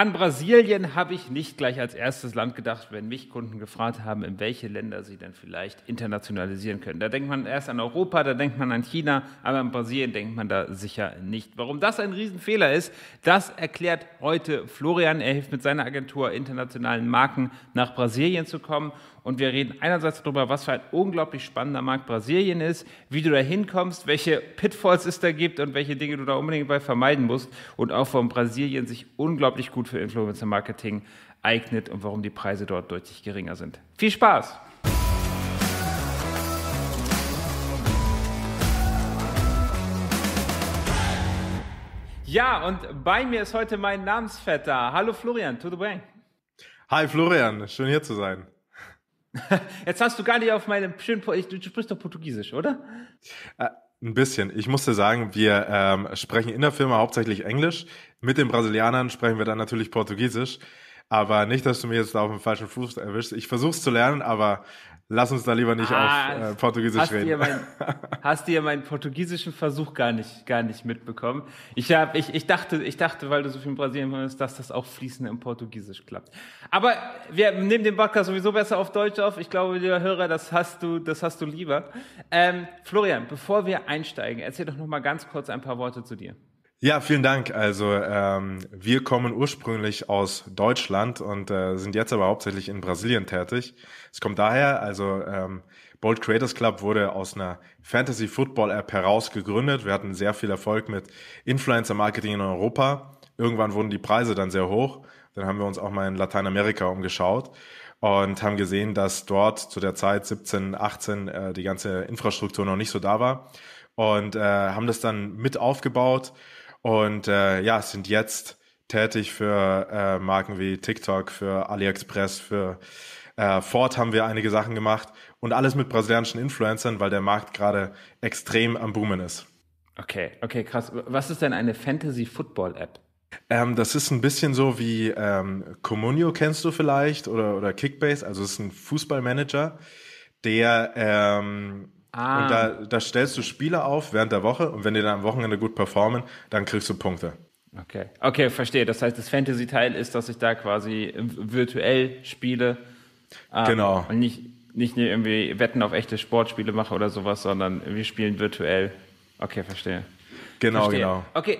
An Brasilien habe ich nicht gleich als erstes Land gedacht, wenn mich Kunden gefragt haben, in welche Länder sie denn vielleicht internationalisieren können. Da denkt man erst an Europa, da denkt man an China, aber an Brasilien denkt man da sicher nicht. Warum das ein Riesenfehler ist, das erklärt heute Florian. Er hilft mit seiner Agentur internationalen Marken nach Brasilien zu kommen und wir reden einerseits darüber, was für ein unglaublich spannender Markt Brasilien ist, wie du da hinkommst, welche Pitfalls es da gibt und welche Dinge du da unbedingt bei vermeiden musst und auch warum Brasilien sich unglaublich gut für Influencer Marketing eignet und warum die Preise dort deutlich geringer sind. Viel Spaß! Ja, und bei mir ist heute mein Namensvetter. Hallo Florian, tudo bem? Hi Florian, schön hier zu sein. Jetzt hast du gar nicht auf meinem schönen. Po du sprichst doch Portugiesisch, oder? Äh, ein bisschen. Ich musste sagen, wir ähm, sprechen in der Firma hauptsächlich Englisch. Mit den Brasilianern sprechen wir dann natürlich Portugiesisch. Aber nicht, dass du mir jetzt da auf dem falschen Fuß erwischst. Ich versuche es zu lernen, aber Lass uns da lieber nicht ah, auf äh, Portugiesisch hast reden. Mein, hast du ja meinen portugiesischen Versuch gar nicht, gar nicht mitbekommen? Ich, hab, ich, ich, dachte, ich dachte, weil du so viel in Brasilien warst, dass das auch fließend im Portugiesisch klappt. Aber wir nehmen den Podcast sowieso besser auf Deutsch auf. Ich glaube, lieber Hörer, das hast du, das hast du lieber. Ähm, Florian, bevor wir einsteigen, erzähl doch noch mal ganz kurz ein paar Worte zu dir. Ja, vielen Dank. Also ähm, wir kommen ursprünglich aus Deutschland und äh, sind jetzt aber hauptsächlich in Brasilien tätig. Es kommt daher, also ähm, Bold Creators Club wurde aus einer Fantasy Football App heraus gegründet. Wir hatten sehr viel Erfolg mit Influencer Marketing in Europa. Irgendwann wurden die Preise dann sehr hoch. Dann haben wir uns auch mal in Lateinamerika umgeschaut und haben gesehen, dass dort zu der Zeit 17, 18 äh, die ganze Infrastruktur noch nicht so da war und äh, haben das dann mit aufgebaut und äh, ja, sind jetzt tätig für äh, Marken wie TikTok, für AliExpress, für äh, Ford haben wir einige Sachen gemacht und alles mit brasilianischen Influencern, weil der Markt gerade extrem am Boomen ist. Okay, okay, krass. Was ist denn eine Fantasy-Football-App? Ähm, das ist ein bisschen so wie ähm, Comunio kennst du vielleicht oder, oder Kickbase, also es ist ein Fußballmanager, der ähm, Ah. Und da, da stellst du Spieler auf während der Woche und wenn die dann am Wochenende gut performen, dann kriegst du Punkte. Okay, okay, verstehe. Das heißt, das Fantasy-Teil ist, dass ich da quasi virtuell spiele. Ähm, genau. Und nicht, nicht irgendwie Wetten auf echte Sportspiele mache oder sowas, sondern wir spielen virtuell. Okay, verstehe. Genau, verstehe. genau. Okay,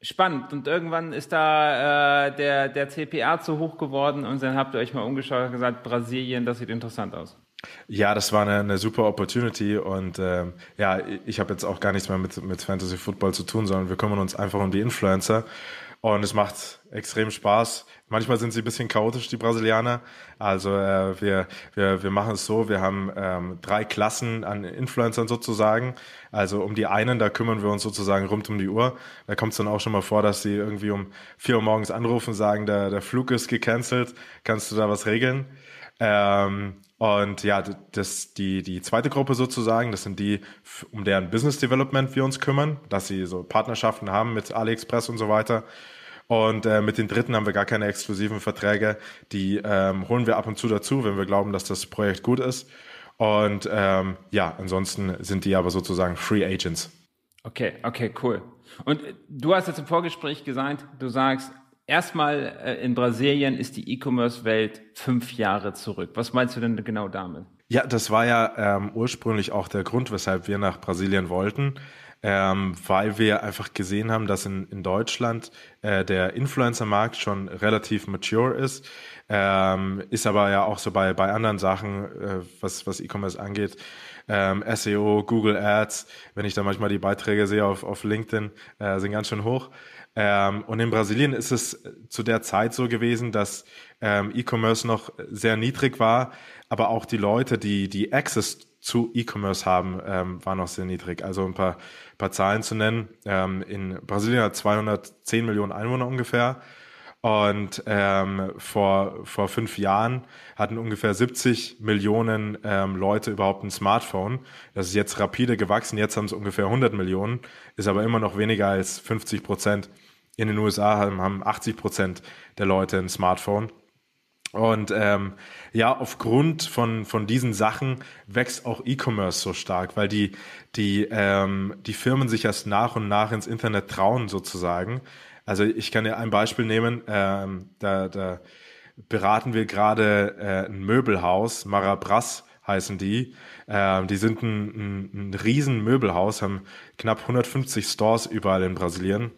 spannend. Und irgendwann ist da äh, der, der CPA zu hoch geworden und dann habt ihr euch mal umgeschaut und gesagt, Brasilien, das sieht interessant aus. Ja, das war eine, eine super Opportunity und ähm, ja, ich habe jetzt auch gar nichts mehr mit, mit Fantasy Football zu tun, sondern wir kümmern uns einfach um die Influencer und es macht extrem Spaß. Manchmal sind sie ein bisschen chaotisch, die Brasilianer. Also äh, wir, wir, wir machen es so, wir haben ähm, drei Klassen an Influencern sozusagen. Also um die einen, da kümmern wir uns sozusagen rund um die Uhr. Da kommt es dann auch schon mal vor, dass sie irgendwie um vier Uhr morgens anrufen, sagen, der, der Flug ist gecancelt, kannst du da was regeln? Ähm, und ja, das, die, die zweite Gruppe sozusagen, das sind die, um deren Business Development wir uns kümmern, dass sie so Partnerschaften haben mit AliExpress und so weiter. Und äh, mit den dritten haben wir gar keine exklusiven Verträge. Die ähm, holen wir ab und zu dazu, wenn wir glauben, dass das Projekt gut ist. Und ähm, ja, ansonsten sind die aber sozusagen Free Agents. Okay, okay, cool. Und äh, du hast jetzt im Vorgespräch gesagt, du sagst, erstmal äh, in Brasilien ist die E-Commerce-Welt fünf Jahre zurück. Was meinst du denn genau damit? Ja, das war ja ähm, ursprünglich auch der Grund, weshalb wir nach Brasilien wollten, ähm, weil wir einfach gesehen haben, dass in, in Deutschland äh, der Influencer-Markt schon relativ mature ist, ähm, ist aber ja auch so bei, bei anderen Sachen, äh, was, was E-Commerce angeht, ähm, SEO, Google Ads, wenn ich da manchmal die Beiträge sehe auf, auf LinkedIn, äh, sind ganz schön hoch. Ähm, und in Brasilien ist es äh, zu der Zeit so gewesen, dass ähm, E-Commerce noch äh, sehr niedrig war, aber auch die Leute, die, die Access zu E-Commerce haben, ähm, war noch sehr niedrig. Also ein paar, paar Zahlen zu nennen. Ähm, in Brasilien hat 210 Millionen Einwohner ungefähr. Und ähm, vor, vor fünf Jahren hatten ungefähr 70 Millionen ähm, Leute überhaupt ein Smartphone. Das ist jetzt rapide gewachsen, jetzt haben es ungefähr 100 Millionen, ist aber immer noch weniger als 50 Prozent. In den USA haben, 80 Prozent der Leute ein Smartphone. Und ähm, ja, aufgrund von, von diesen Sachen wächst auch E-Commerce so stark, weil die, die, ähm, die Firmen sich erst nach und nach ins Internet trauen sozusagen. Also ich kann dir ein Beispiel nehmen, ähm, da, da beraten wir gerade äh, ein Möbelhaus, Marabras heißen die. Ähm, die sind ein, ein, ein riesen Möbelhaus, haben knapp 150 Stores überall in Brasilien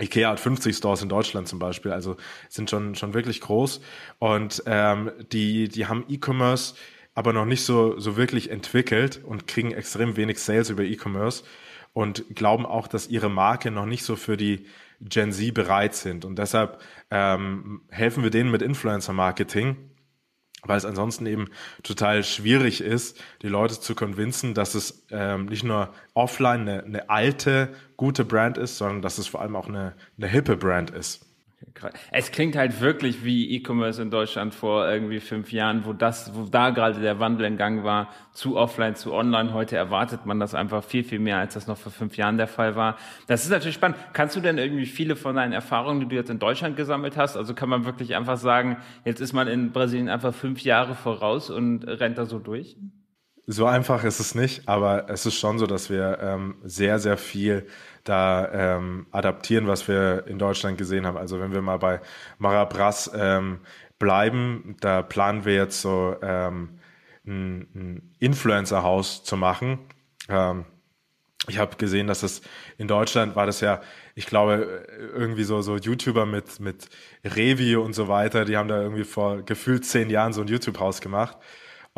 Ikea hat 50 Stores in Deutschland zum Beispiel, also sind schon, schon wirklich groß. Und ähm, die, die haben E-Commerce aber noch nicht so, so wirklich entwickelt und kriegen extrem wenig Sales über E-Commerce und glauben auch, dass ihre Marke noch nicht so für die Gen Z bereit sind. Und deshalb ähm, helfen wir denen mit Influencer-Marketing weil es ansonsten eben total schwierig ist, die Leute zu convincen, dass es ähm, nicht nur offline eine, eine, alte, gute Brand ist, sondern dass es vor allem auch eine, eine hippe Brand ist. Es klingt halt wirklich wie E-Commerce in Deutschland vor irgendwie fünf Jahren, wo das, wo da gerade der Wandel in Gang war, zu offline, zu online. Heute erwartet man das einfach viel, viel mehr, als das noch vor fünf Jahren der Fall war. Das ist natürlich spannend. Kannst du denn irgendwie viele von deinen Erfahrungen, die du jetzt in Deutschland gesammelt hast, also kann man wirklich einfach sagen, jetzt ist man in Brasilien einfach fünf Jahre voraus und rennt da so durch? So einfach ist es nicht, aber es ist schon so, dass wir ähm, sehr, sehr viel da ähm, adaptieren, was wir in Deutschland gesehen haben. Also wenn wir mal bei Marabras ähm, bleiben, da planen wir jetzt so ähm, ein, ein Influencer-Haus zu machen. Ähm, ich habe gesehen, dass es in Deutschland war das ja, ich glaube, irgendwie so, so YouTuber mit, mit Revi und so weiter, die haben da irgendwie vor gefühlt zehn Jahren so ein YouTube-Haus gemacht.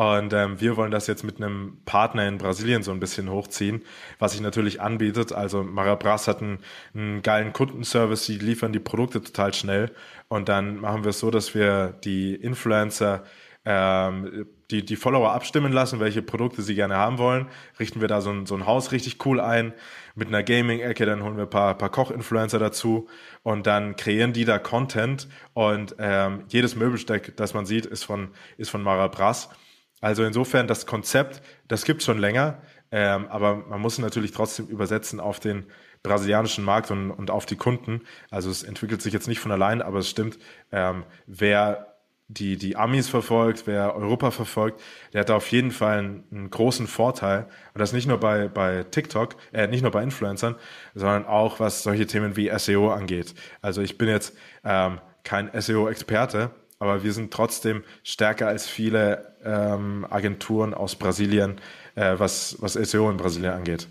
Und ähm, wir wollen das jetzt mit einem Partner in Brasilien so ein bisschen hochziehen, was sich natürlich anbietet. Also Marabras hat einen, einen geilen Kundenservice, die liefern die Produkte total schnell. Und dann machen wir es so, dass wir die Influencer ähm, die, die Follower abstimmen lassen, welche Produkte sie gerne haben wollen. Richten wir da so ein, so ein Haus richtig cool ein mit einer Gaming-Ecke, dann holen wir ein paar, paar Koch-Influencer dazu und dann kreieren die da Content und ähm, jedes Möbelsteck, das man sieht, ist von, ist von Marabras. Brass. Also insofern, das Konzept, das gibt schon länger, ähm, aber man muss natürlich trotzdem übersetzen auf den brasilianischen Markt und, und auf die Kunden. Also es entwickelt sich jetzt nicht von allein, aber es stimmt, ähm, wer die, die Amis verfolgt, wer Europa verfolgt, der hat da auf jeden Fall einen, einen, großen Vorteil. Und das nicht nur bei, bei TikTok, äh, nicht nur bei Influencern, sondern auch was solche Themen wie SEO angeht. Also ich bin jetzt ähm, kein SEO-Experte, aber wir sind trotzdem stärker als viele ähm, Agenturen aus Brasilien, äh, was, was SEO in Brasilien angeht.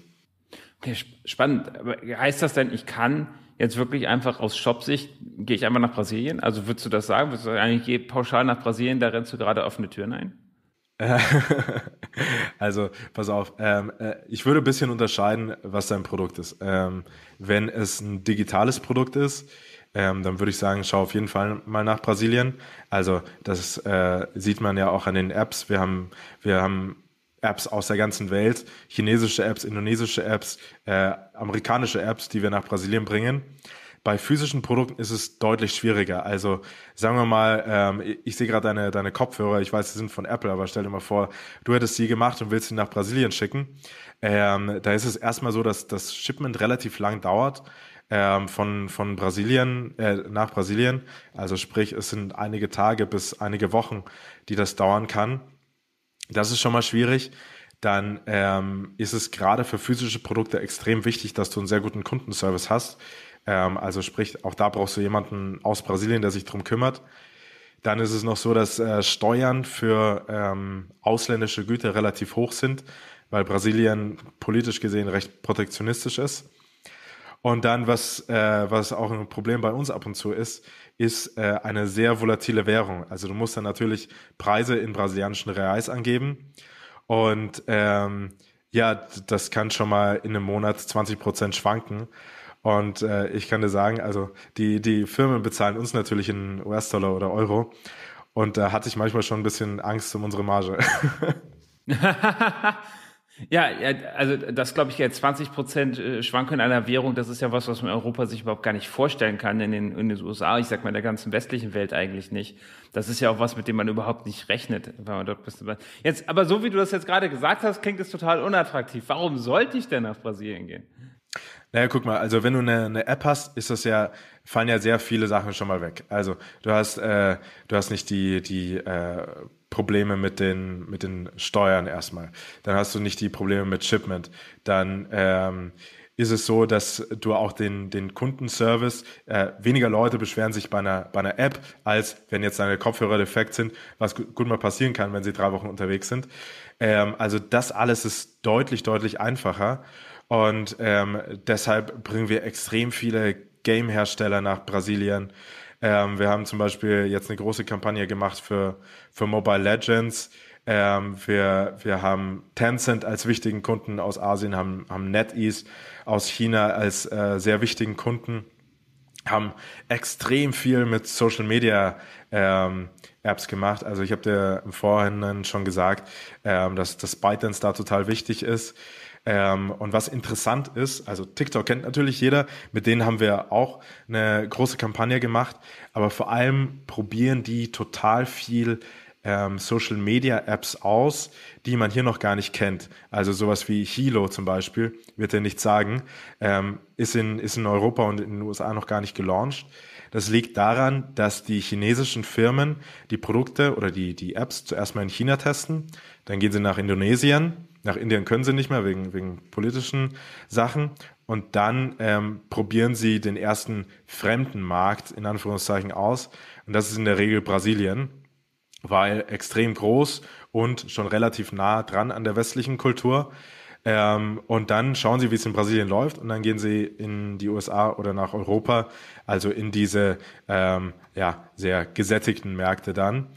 Okay, spannend. heißt das denn, ich kann jetzt wirklich einfach aus Shopsicht, gehe ich einfach nach Brasilien? Also würdest du das sagen? Würdest du sagen, ich gehe pauschal nach Brasilien, da rennst du gerade offene Türen ein? also, pass auf, ähm, äh, ich würde ein bisschen unterscheiden, was dein Produkt ist. Ähm, wenn es ein digitales Produkt ist, ähm, dann würde ich sagen, schau auf jeden Fall mal nach Brasilien. Also das äh, sieht man ja auch an den Apps. Wir haben, wir haben Apps aus der ganzen Welt, chinesische Apps, indonesische Apps, äh, amerikanische Apps, die wir nach Brasilien bringen. Bei physischen Produkten ist es deutlich schwieriger. Also sagen wir mal, ähm, ich sehe gerade deine, deine Kopfhörer, ich weiß, sie sind von Apple, aber stell dir mal vor, du hättest sie gemacht und willst sie nach Brasilien schicken. Ähm, da ist es erstmal so, dass das Shipment relativ lang dauert ähm, von, von Brasilien äh, nach Brasilien. Also sprich, es sind einige Tage bis einige Wochen, die das dauern kann. Das ist schon mal schwierig. Dann ähm, ist es gerade für physische Produkte extrem wichtig, dass du einen sehr guten Kundenservice hast. Ähm, also sprich, auch da brauchst du jemanden aus Brasilien, der sich drum kümmert. Dann ist es noch so, dass äh, Steuern für ähm, ausländische Güter relativ hoch sind, weil Brasilien politisch gesehen recht protektionistisch ist. Und dann, was, äh, was auch ein Problem bei uns ab und zu ist, ist äh, eine sehr volatile Währung. Also du musst dann natürlich Preise in brasilianischen Reais angeben. Und ähm, ja, das kann schon mal in einem Monat 20 Prozent schwanken. Und äh, ich kann dir sagen, also die, die Firmen bezahlen uns natürlich in US-Dollar oder Euro. Und da hatte ich manchmal schon ein bisschen Angst um unsere Marge. Ja, also das glaube ich jetzt 20 Prozent äh, in einer Währung, das ist ja was, was man in Europa sich überhaupt gar nicht vorstellen kann, in den, in den USA, ich sag mal in der ganzen westlichen Welt eigentlich nicht. Das ist ja auch was, mit dem man überhaupt nicht rechnet, wenn man dort bist. Jetzt, aber so wie du das jetzt gerade gesagt hast, klingt es total unattraktiv. Warum sollte ich denn nach Brasilien gehen? Naja, guck mal, also wenn du eine, eine App hast, ist das ja, fallen ja sehr viele Sachen schon mal weg. Also du hast, äh, du hast nicht die, die äh, Probleme mit den, mit den Steuern erstmal. Dann hast du nicht die Probleme mit Shipment. Dann ähm, ist es so, dass du auch den, den Kundenservice, äh, weniger Leute beschweren sich bei einer, bei einer App, als wenn jetzt deine Kopfhörer defekt sind, was gut mal passieren kann, wenn sie drei Wochen unterwegs sind. Ähm, also das alles ist deutlich, deutlich einfacher. Und ähm, deshalb bringen wir extrem viele Game-Hersteller nach Brasilien. Ähm, wir haben zum Beispiel jetzt eine große Kampagne gemacht für, für Mobile Legends. Ähm, wir, wir haben Tencent als wichtigen Kunden aus Asien, haben, haben NetEase aus China als äh, sehr wichtigen Kunden, haben extrem viel mit Social Media ähm, Apps gemacht. Also ich habe dir im Vorhinein schon gesagt, ähm, dass das ByteDance da total wichtig ist. Ähm, und was interessant ist, also TikTok kennt natürlich jeder, mit denen haben wir auch eine große Kampagne gemacht, aber vor allem probieren die total viel ähm, Social Media Apps aus, die man hier noch gar nicht kennt. Also sowas wie Hilo zum Beispiel, wird er nicht sagen, ähm, ist, in, ist in Europa und in den USA noch gar nicht gelauncht. Das liegt daran, dass die chinesischen Firmen die Produkte oder die, die Apps zuerst mal in China testen, dann gehen sie nach Indonesien, nach Indien können sie nicht mehr wegen, wegen politischen Sachen. Und dann ähm, probieren sie den ersten fremden Markt in Anführungszeichen aus. Und das ist in der Regel Brasilien, weil extrem groß und schon relativ nah dran an der westlichen Kultur. Ähm, und dann schauen sie, wie es in Brasilien läuft, und dann gehen sie in die USA oder nach Europa, also in diese ähm, ja, sehr gesättigten Märkte dann.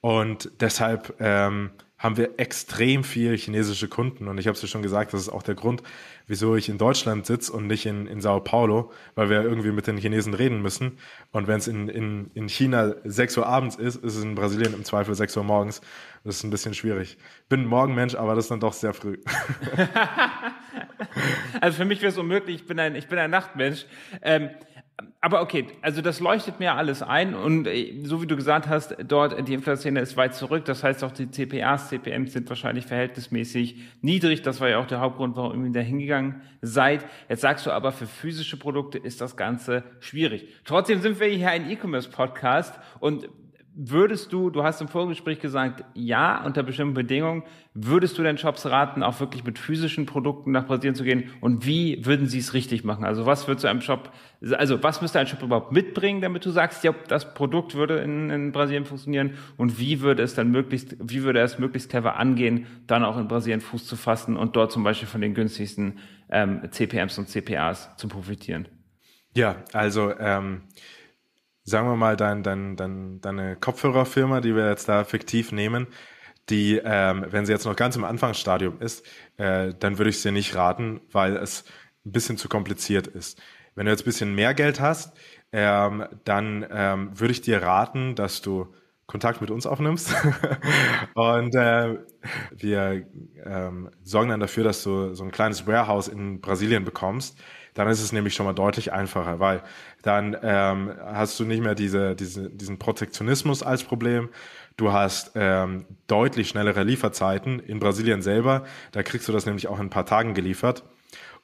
Und deshalb ähm, haben wir extrem viel chinesische Kunden. Und ich habe es ja schon gesagt, das ist auch der Grund, wieso ich in Deutschland sitze und nicht in, in Sao Paulo, weil wir irgendwie mit den Chinesen reden müssen. Und wenn es in, in, in China 6 Uhr abends ist, ist es in Brasilien im Zweifel 6 Uhr morgens. Das ist ein bisschen schwierig. Bin ein Morgenmensch, aber das ist dann doch sehr früh. also für mich wäre es unmöglich, ich bin ein, ich bin ein Nachtmensch. Ähm, aber okay, also das leuchtet mir alles ein und äh, so wie du gesagt hast, dort die Inflation ist weit zurück. Das heißt auch die CPAs, CPMs sind wahrscheinlich verhältnismäßig niedrig. Das war ja auch der Hauptgrund, warum ihr da hingegangen seid. Jetzt sagst du aber, für physische Produkte ist das Ganze schwierig. Trotzdem sind wir hier ein E-Commerce-Podcast und würdest du, du hast im Vorgespräch gesagt, ja, unter bestimmten Bedingungen, würdest du den Shops raten, auch wirklich mit physischen Produkten nach Brasilien zu gehen? Und wie würden sie es richtig machen? Also was würdest du einem Shop, also was müsste ein Shop überhaupt mitbringen, damit du sagst, ja, das Produkt würde in, in Brasilien funktionieren? Und wie würde es dann möglichst, wie würde es möglichst clever angehen, dann auch in Brasilien Fuß zu fassen und dort zum Beispiel von den günstigsten ähm, CPMs und CPAs zu profitieren? Ja, also ähm, sagen wir mal, dein, dein, dein, deine Kopfhörerfirma, die wir jetzt da fiktiv nehmen, die, ähm, wenn sie jetzt noch ganz im Anfangsstadium ist, äh, dann würde ich es dir nicht raten, weil es ein bisschen zu kompliziert ist. Wenn du jetzt ein bisschen mehr Geld hast, ähm, dann ähm, würde ich dir raten, dass du Kontakt mit uns aufnimmst. und äh, wir ähm, sorgen dann dafür, dass du so ein kleines Warehouse in Brasilien bekommst, dann ist es nämlich schon mal deutlich einfacher, weil dann ähm, hast du nicht mehr diese, diese, diesen Protektionismus als Problem. Du hast ähm, deutlich schnellere Lieferzeiten in Brasilien selber. Da kriegst du das nämlich auch in ein paar Tagen geliefert.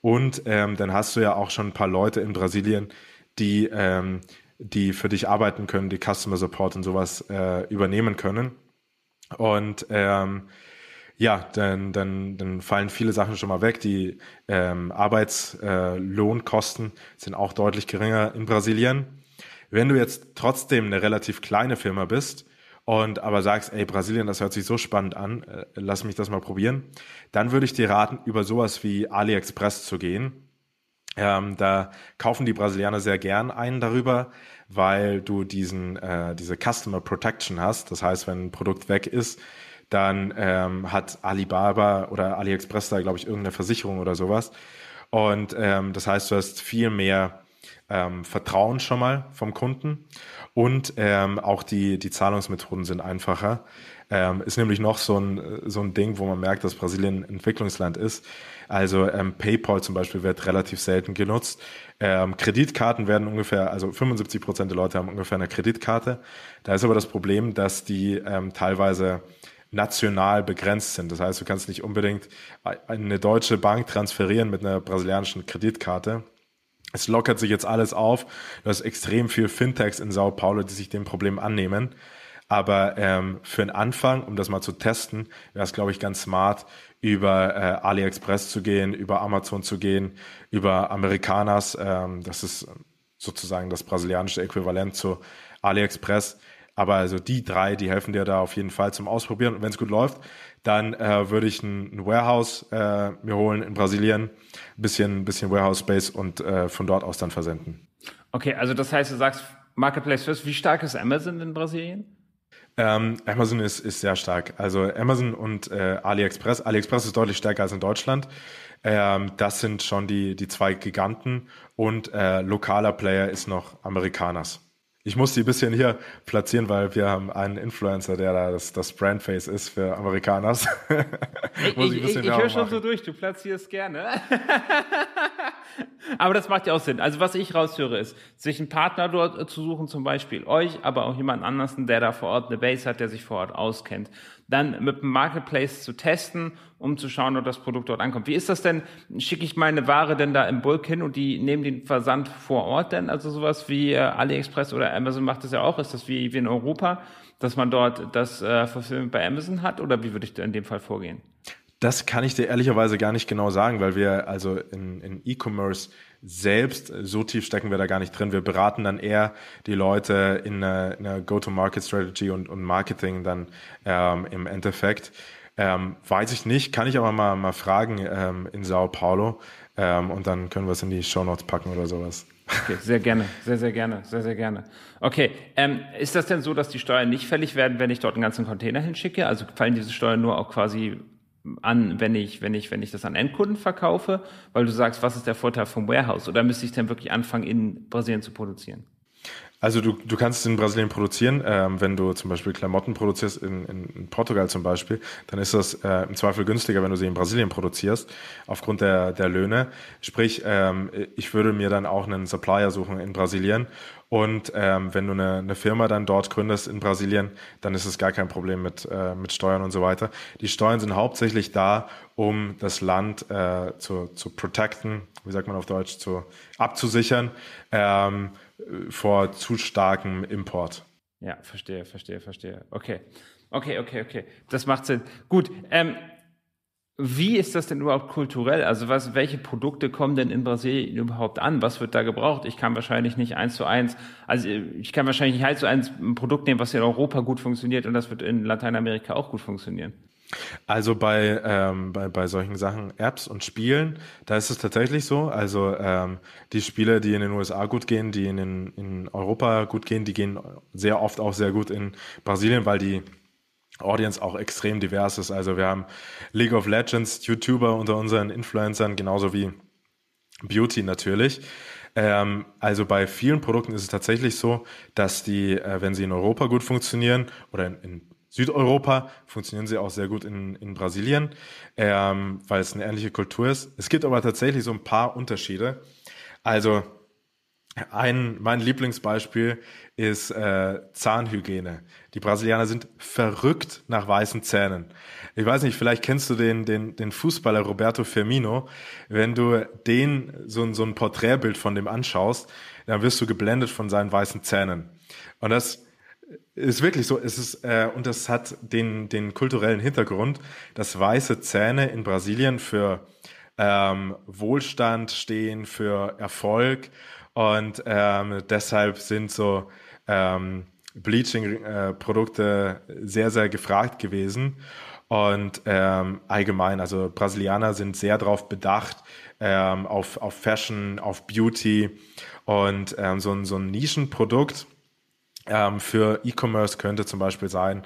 Und ähm, dann hast du ja auch schon ein paar Leute in Brasilien, die, ähm, die für dich arbeiten können, die Customer Support und sowas äh, übernehmen können. Und ähm, ja, dann, dann, dann fallen viele Sachen schon mal weg. Die ähm, Arbeitslohnkosten äh, sind auch deutlich geringer in Brasilien. Wenn du jetzt trotzdem eine relativ kleine Firma bist und aber sagst, ey, Brasilien, das hört sich so spannend an, äh, lass mich das mal probieren, dann würde ich dir raten, über sowas wie AliExpress zu gehen. Ähm, da kaufen die Brasilianer sehr gern einen darüber, weil du diesen, äh, diese Customer Protection hast. Das heißt, wenn ein Produkt weg ist, dann ähm, hat Alibaba oder AliExpress da, glaube ich, irgendeine Versicherung oder sowas. Und ähm, das heißt, du hast viel mehr ähm, Vertrauen schon mal vom Kunden und ähm, auch die, die Zahlungsmethoden sind einfacher. Ähm, ist nämlich noch so ein, so ein Ding, wo man merkt, dass Brasilien ein Entwicklungsland ist. Also ähm, PayPal zum Beispiel wird relativ selten genutzt. Ähm, Kreditkarten werden ungefähr, also 75 Prozent der Leute haben ungefähr eine Kreditkarte. Da ist aber das Problem, dass die ähm, teilweise national begrenzt sind. Das heißt, du kannst nicht unbedingt eine deutsche Bank transferieren mit einer brasilianischen Kreditkarte. Es lockert sich jetzt alles auf. Du hast extrem viel Fintechs in Sao Paulo, die sich dem Problem annehmen. Aber ähm, für einen Anfang, um das mal zu testen, wäre es, glaube ich, ganz smart, über äh, AliExpress zu gehen, über Amazon zu gehen, über Americanas. Ähm, das ist sozusagen das brasilianische Äquivalent zu AliExpress. Aber also die drei, die helfen dir da auf jeden Fall zum Ausprobieren. Und wenn es gut läuft, dann äh, würde ich ein, ein Warehouse äh, mir holen in Brasilien, ein bisschen, bisschen Warehouse-Space und äh, von dort aus dann versenden. Okay, also das heißt, du sagst Marketplace First. Wie stark ist Amazon in Brasilien? Ähm, Amazon ist, ist sehr stark. Also Amazon und äh, AliExpress. AliExpress ist deutlich stärker als in Deutschland. Ähm, das sind schon die, die zwei Giganten. Und äh, lokaler Player ist noch Amerikaners. Ich muss die ein bisschen hier platzieren, weil wir haben einen Influencer, der da das, das Brandface ist für Amerikaners. ich, ich, ich, ich höre schon so durch, du platzierst gerne. aber das macht ja auch Sinn. Also was ich raushöre ist, sich einen Partner dort äh, zu suchen, zum Beispiel euch, aber auch jemand anderen, der da vor Ort eine Base hat, der sich vor Ort auskennt. Dann mit dem Marketplace zu testen, um zu schauen, ob das Produkt dort ankommt. Wie ist das denn? Schicke ich meine Ware denn da im Bulk hin und die nehmen den Versand vor Ort denn? Also sowas wie äh, AliExpress oder Amazon macht das ja auch. Ist das wie, wie in Europa, dass man dort das äh, Fulfillment bei Amazon hat? Oder wie würde ich da in dem Fall vorgehen? Das kann ich dir ehrlicherweise gar nicht genau sagen, weil wir also in, in E-Commerce selbst, so tief stecken wir da gar nicht drin. Wir beraten dann eher die Leute in einer, einer Go-to-Market-Strategy und, und, Marketing dann ähm, im Endeffekt. Ähm, weiß ich nicht, kann ich aber mal, mal fragen ähm, in Sao Paulo ähm, und dann können wir es in die Show Notes packen oder sowas. Okay, sehr gerne, sehr, sehr gerne, sehr, sehr gerne. Okay, ähm, ist das denn so, dass die Steuern nicht fällig werden, wenn ich dort einen ganzen Container hinschicke? Also fallen diese Steuern nur auch quasi an, wenn ich, wenn ich, wenn ich das an Endkunden verkaufe, weil du sagst, was ist der Vorteil vom Warehouse? Oder müsste ich denn wirklich anfangen, in Brasilien zu produzieren? Also du, du kannst in Brasilien produzieren, ähm, wenn du zum Beispiel Klamotten produzierst, in, in Portugal zum Beispiel, dann ist das äh, im Zweifel günstiger, wenn du sie in Brasilien produzierst, aufgrund der, der Löhne. Sprich, ähm, ich würde mir dann auch einen Supplier suchen in Brasilien. Und ähm, wenn du eine, eine Firma dann dort gründest in Brasilien, dann ist es gar kein Problem mit, äh, mit Steuern und so weiter. Die Steuern sind hauptsächlich da, um das Land äh, zu, zu protecten, wie sagt man auf Deutsch, zu abzusichern. Ähm, vor zu starkem Import. Ja, verstehe, verstehe, verstehe. Okay. Okay, okay, okay. Das macht Sinn. Gut. Ähm, wie ist das denn überhaupt kulturell? Also was, welche Produkte kommen denn in Brasilien überhaupt an? Was wird da gebraucht? Ich kann wahrscheinlich nicht eins zu eins, also ich kann wahrscheinlich nicht eins zu eins ein Produkt nehmen, was in Europa gut funktioniert und das wird in Lateinamerika auch gut funktionieren. Also bei, ähm, bei, bei solchen Sachen, Apps und Spielen, da ist es tatsächlich so. Also ähm, die Spiele, die in den USA gut gehen, die in, in Europa gut gehen, die gehen sehr oft auch sehr gut in Brasilien, weil die Audience auch extrem divers ist. Also wir haben League of Legends, YouTuber unter unseren Influencern, genauso wie Beauty natürlich. Ähm, also bei vielen Produkten ist es tatsächlich so, dass die, äh, wenn sie in Europa gut funktionieren oder in, in Südeuropa, funktionieren sie auch sehr gut in, in Brasilien, ähm, weil es eine ähnliche Kultur ist. Es gibt aber tatsächlich so ein paar Unterschiede. Also ein, mein Lieblingsbeispiel ist äh, Zahnhygiene. Die Brasilianer sind verrückt nach weißen Zähnen. Ich weiß nicht, vielleicht kennst du den, den, den Fußballer Roberto Firmino. Wenn du den so, so ein Porträtbild von dem anschaust, dann wirst du geblendet von seinen weißen Zähnen. Und das ist wirklich so. Es ist, äh, und das hat den, den kulturellen Hintergrund, dass weiße Zähne in Brasilien für ähm, Wohlstand stehen, für Erfolg. Und ähm, deshalb sind so ähm, Bleaching-Produkte sehr, sehr gefragt gewesen. Und ähm, allgemein, also Brasilianer sind sehr darauf bedacht, ähm, auf, auf Fashion, auf Beauty und ähm, so, ein, so ein Nischenprodukt ähm, für E-Commerce könnte zum Beispiel sein,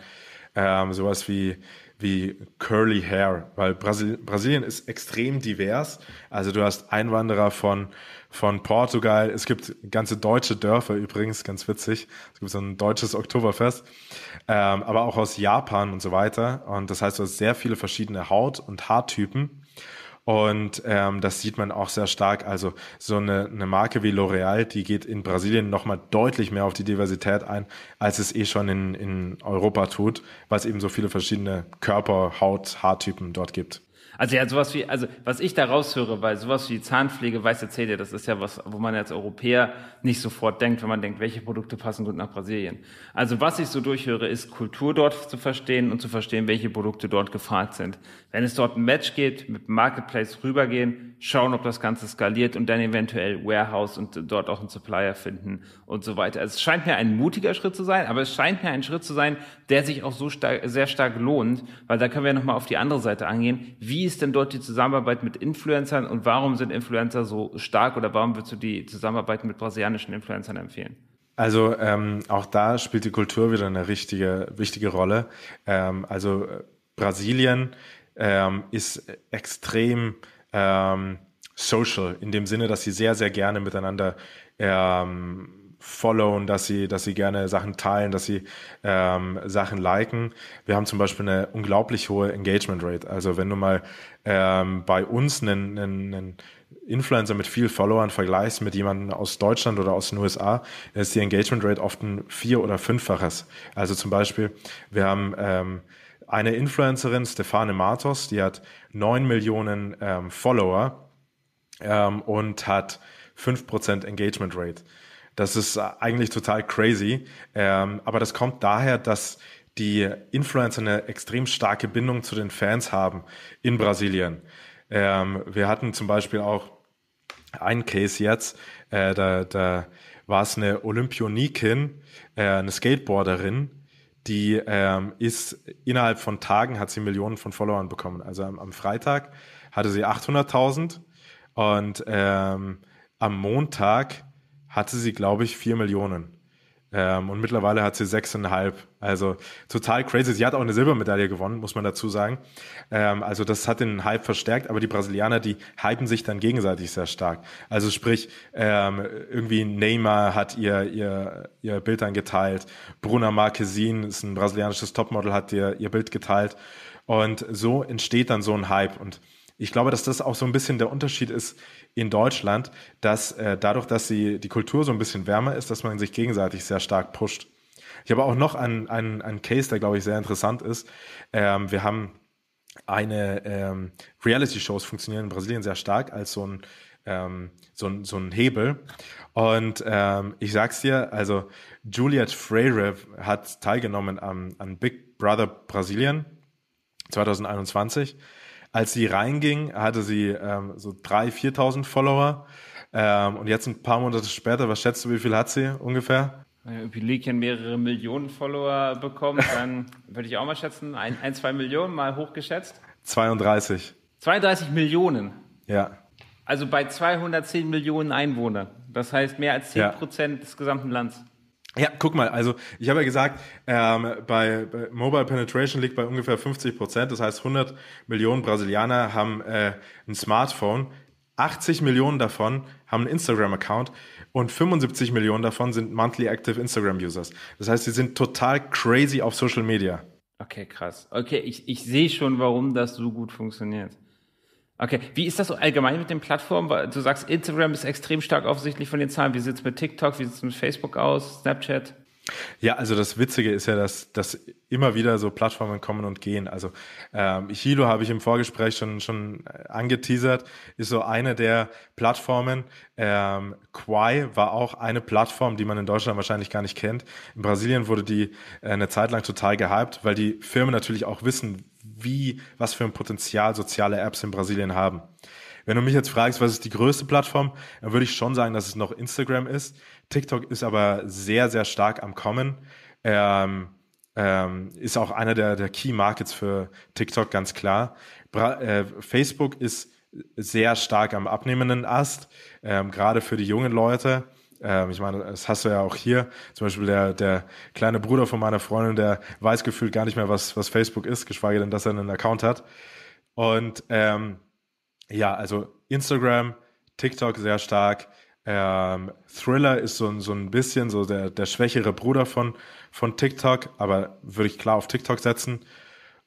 ähm, sowas wie, wie Curly Hair, weil Brasil Brasilien ist extrem divers. Also du hast Einwanderer von, von Portugal, es gibt ganze deutsche Dörfer übrigens, ganz witzig. Es gibt so ein deutsches Oktoberfest, ähm, aber auch aus Japan und so weiter. Und das heißt, du hast sehr viele verschiedene Haut- und Haartypen. Und ähm, das sieht man auch sehr stark. Also so eine, eine Marke wie L'Oreal, die geht in Brasilien nochmal deutlich mehr auf die Diversität ein, als es eh schon in, in Europa tut, weil es eben so viele verschiedene Körper, Haut, Haartypen dort gibt. Also ja, sowas wie, also was ich da raushöre, weil sowas wie Zahnpflege, weiße Zähne, das ist ja was, wo man als Europäer nicht sofort denkt, wenn man denkt, welche Produkte passen gut nach Brasilien. Also was ich so durchhöre, ist Kultur dort zu verstehen und zu verstehen, welche Produkte dort gefragt sind. Wenn es dort ein Match geht, mit Marketplace rübergehen, schauen, ob das Ganze skaliert und dann eventuell Warehouse und dort auch einen Supplier finden und so weiter. Also es scheint mir ein mutiger Schritt zu sein, aber es scheint mir ein Schritt zu sein, der sich auch so stark, sehr stark lohnt, weil da können wir nochmal auf die andere Seite angehen. Wie ist denn dort die Zusammenarbeit mit Influencern und warum sind Influencer so stark oder warum würdest du die Zusammenarbeit mit brasilianischen Influencern empfehlen? Also ähm, auch da spielt die Kultur wieder eine richtige, wichtige Rolle. Ähm, also äh, Brasilien ähm, ist extrem ähm, social, in dem Sinne, dass sie sehr, sehr gerne miteinander ähm, followen, dass sie, dass sie gerne Sachen teilen, dass sie ähm, Sachen liken. Wir haben zum Beispiel eine unglaublich hohe Engagement Rate. Also wenn du mal ähm, bei uns einen, einen, einen Influencer mit viel Followern vergleichst mit jemandem aus Deutschland oder aus den USA, ist die Engagement Rate oft ein vier- oder fünffaches. Also zum Beispiel, wir haben ähm, eine Influencerin, Stefane Matos, die hat 9 Millionen ähm, Follower ähm, und hat 5% Engagement Rate. Das ist äh, eigentlich total crazy, ähm, aber das kommt daher, dass die Influencer eine extrem starke Bindung zu den Fans haben in Brasilien. Ähm, wir hatten zum Beispiel auch einen Case jetzt, äh, da, da war es eine Olympionikin, äh, eine Skateboarderin, die ähm, ist innerhalb von Tagen hat sie Millionen von Followern bekommen. Also am, am Freitag hatte sie 800.000 und ähm, am Montag hatte sie, glaube ich, 4 Millionen. Ähm, und mittlerweile hat sie sechseinhalb. Also total crazy. Sie hat auch eine Silbermedaille gewonnen, muss man dazu sagen. Ähm, also das hat den Hype verstärkt, aber die Brasilianer, die hypen sich dann gegenseitig sehr stark. Also sprich, ähm, irgendwie Neymar hat ihr, ihr, ihr Bild dann geteilt. Bruna Marquezin ist ein brasilianisches Topmodel, hat ihr, ihr Bild geteilt. Und so entsteht dann so ein Hype. Und ich glaube, dass das auch so ein bisschen der Unterschied ist in Deutschland, dass äh, dadurch, dass sie, die Kultur so ein bisschen wärmer ist, dass man sich gegenseitig sehr stark pusht. Ich habe auch noch einen, einen, einen Case, der, glaube ich, sehr interessant ist. Ähm, wir haben eine ähm, Reality-Shows funktionieren in Brasilien sehr stark als so ein ähm, so, so ein Hebel. Und ähm, ich sag's dir, also Juliette Freire hat teilgenommen am, an Big Brother Brasilien 2021 als sie reinging, hatte sie ähm, so 3.000, 4.000 Follower. Ähm, und jetzt ein paar Monate später, was schätzt du, wie viel hat sie ungefähr? Wenn äh, Pilikien mehrere Millionen Follower bekommt, dann würde ich auch mal schätzen, ein, ein, zwei Millionen mal hochgeschätzt. 32. 32 Millionen? Ja. Also bei 210 Millionen Einwohnern. Das heißt mehr als 10 Prozent des gesamten Landes. Ja, guck mal, also ich habe ja gesagt, ähm, bei, bei Mobile Penetration liegt bei ungefähr 50 Prozent, das heißt 100 Millionen Brasilianer haben äh, ein Smartphone, 80 Millionen davon haben einen Instagram-Account und 75 Millionen davon sind monthly active Instagram-Users. Das heißt, sie sind total crazy auf Social Media. Okay, krass. Okay, ich, ich sehe schon, warum das so gut funktioniert. Okay, wie ist das so allgemein mit den Plattformen? Du sagst, Instagram ist extrem stark offensichtlich von den Zahlen. Wie sieht es mit TikTok, wie sieht es mit Facebook aus, Snapchat? Ja, also das Witzige ist ja, dass, dass immer wieder so Plattformen kommen und gehen. Also ähm, Hilo habe ich im Vorgespräch schon, schon äh, angeteasert, ist so eine der Plattformen. Ähm, Quai war auch eine Plattform, die man in Deutschland wahrscheinlich gar nicht kennt. In Brasilien wurde die äh, eine Zeit lang total gehypt, weil die Firmen natürlich auch wissen, wie, was für ein Potenzial soziale Apps in Brasilien haben. Wenn du mich jetzt fragst, was ist die größte Plattform, dann würde ich schon sagen, dass es noch Instagram ist. TikTok ist aber sehr, sehr stark am Kommen. Ähm, ähm, ist auch einer der, der, Key Markets für TikTok, ganz klar. Bra äh, Facebook ist sehr stark am abnehmenden Ast, ähm, gerade für die jungen Leute. Ähm, ich meine, das hast du ja auch hier. Zum Beispiel der, der kleine Bruder von meiner Freundin, der weiß gefühlt gar nicht mehr, was, was Facebook ist, geschweige denn, dass er einen Account hat. Und ähm, ja, also Instagram, TikTok sehr stark. Ähm, Thriller ist so, so ein bisschen so der, der schwächere Bruder von, von TikTok, aber würde ich klar auf TikTok setzen.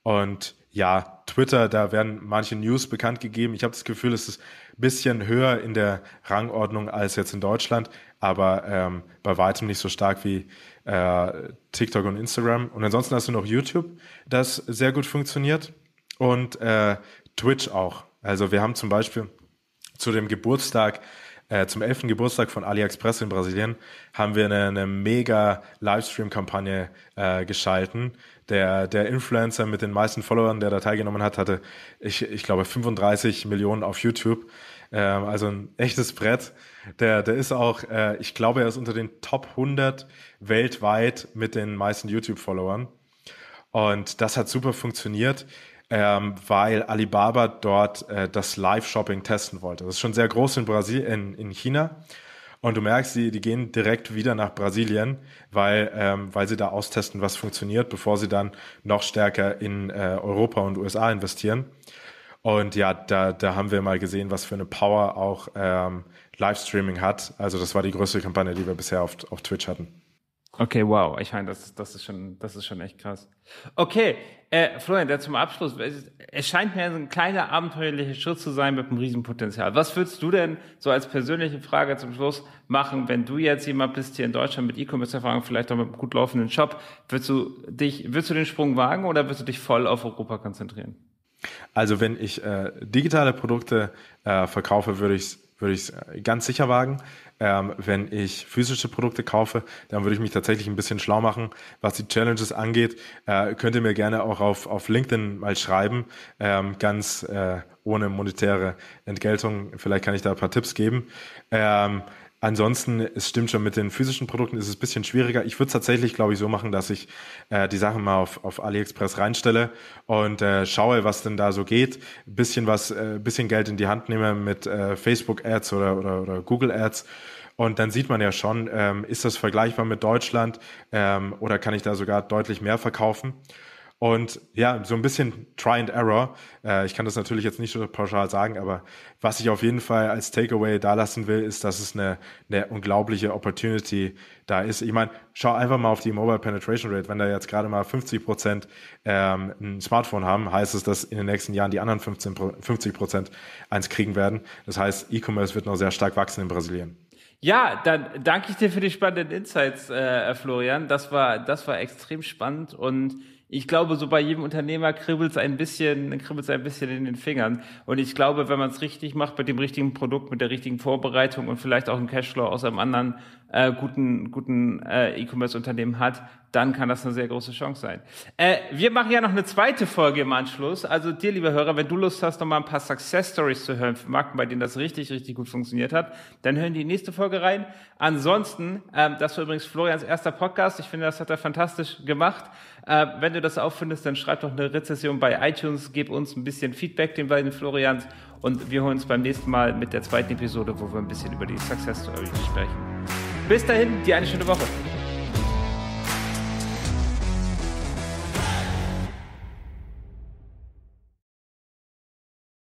Und ja, Twitter, da werden manche News bekannt gegeben. Ich habe das Gefühl, es ist ein bisschen höher in der Rangordnung als jetzt in Deutschland aber ähm, bei weitem nicht so stark wie äh, TikTok und Instagram. Und ansonsten hast du noch YouTube, das sehr gut funktioniert und äh, Twitch auch. Also wir haben zum Beispiel zu dem Geburtstag äh, zum 11. Geburtstag von AliExpress in Brasilien haben wir eine, eine mega Livestream-Kampagne äh, geschalten. Der, der Influencer mit den meisten Followern, der da teilgenommen hat, hatte, ich, ich glaube, 35 Millionen auf YouTube. Äh, also ein echtes Brett. Der, der ist auch, äh, ich glaube, er ist unter den Top 100 weltweit mit den meisten YouTube-Followern. Und das hat super funktioniert, ähm, weil Alibaba dort äh, das Live-Shopping testen wollte. Das ist schon sehr groß in Brasil, in, in China. Und du merkst, die, die gehen direkt wieder nach Brasilien, weil, ähm, weil sie da austesten, was funktioniert, bevor sie dann noch stärker in äh, Europa und USA investieren. Und ja, da, da haben wir mal gesehen, was für eine Power auch ähm, Livestreaming hat. Also das war die größte Kampagne, die wir bisher auf, auf Twitch hatten. Okay, wow. Ich meine, das, das, ist schon, das ist schon echt krass. Okay, äh, Florian, der zum Abschluss. Es scheint mir ein kleiner abenteuerlicher Schritt zu sein mit einem Riesenpotenzial. Was würdest du denn so als persönliche Frage zum Schluss machen, wenn du jetzt jemand bist hier in Deutschland mit E-Commerce-Erfahrung, vielleicht auch mit einem gut laufenden Shop? Würdest du dich, würdest du den Sprung wagen oder würdest du dich voll auf Europa konzentrieren? Also wenn ich äh, digitale Produkte äh, verkaufe, würde ich würde äh, ganz sicher wagen. Ähm, wenn ich physische Produkte kaufe, dann würde ich mich tatsächlich ein bisschen schlau machen, was die Challenges angeht. Äh, könnt ihr mir gerne auch auf, auf LinkedIn mal schreiben, ähm, ganz äh, ohne monetäre Entgeltung. Vielleicht kann ich da ein paar Tipps geben. Ähm, Ansonsten, es stimmt schon, mit den physischen Produkten ist es ein bisschen schwieriger. Ich würde es tatsächlich, glaube ich, so machen, dass ich äh, die Sachen mal auf, auf AliExpress reinstelle und äh, schaue, was denn da so geht. Ein bisschen was, äh, bisschen Geld in die Hand nehme mit äh, Facebook-Ads oder, oder, oder Google-Ads. Und dann sieht man ja schon, ähm, ist das vergleichbar mit Deutschland ähm, oder kann ich da sogar deutlich mehr verkaufen? Und ja, so ein bisschen Try and Error. Äh, ich kann das natürlich jetzt nicht so pauschal sagen, aber was ich auf jeden Fall als Takeaway da lassen will, ist, dass es eine, eine unglaubliche Opportunity da ist. Ich meine, schau einfach mal auf die Mobile Penetration Rate. Wenn da jetzt gerade mal 50 Prozent ähm, ein Smartphone haben, heißt es, dass in den nächsten Jahren die anderen 15, 50 Prozent eins kriegen werden. Das heißt, E-Commerce wird noch sehr stark wachsen in Brasilien. Ja, dann danke ich dir für die spannenden Insights, äh, Florian. Das war, das war extrem spannend und ich glaube, so bei jedem Unternehmer kribbelt es ein bisschen, kribbelt ein bisschen in den Fingern. Und ich glaube, wenn man es richtig macht, mit dem richtigen Produkt, mit der richtigen Vorbereitung und vielleicht auch einen Cashflow aus einem anderen äh, guten, guten äh, E-Commerce-Unternehmen hat, dann kann das eine sehr große Chance sein. Äh, wir machen ja noch eine zweite Folge im Anschluss. Also dir, liebe Hörer, wenn du Lust hast, nochmal ein paar Success Stories zu hören für Marken, bei denen das richtig, richtig gut funktioniert hat, dann hören die nächste Folge rein. Ansonsten, ähm, das war übrigens Florians erster Podcast. Ich finde, das hat er fantastisch gemacht. Äh, wenn du das auffindest, dann schreib doch eine Rezession bei iTunes, gib uns ein bisschen Feedback den beiden Florians und wir holen uns beim nächsten Mal mit der zweiten Episode, wo wir ein bisschen über die Success Story sprechen. Bis dahin, dir eine schöne Woche.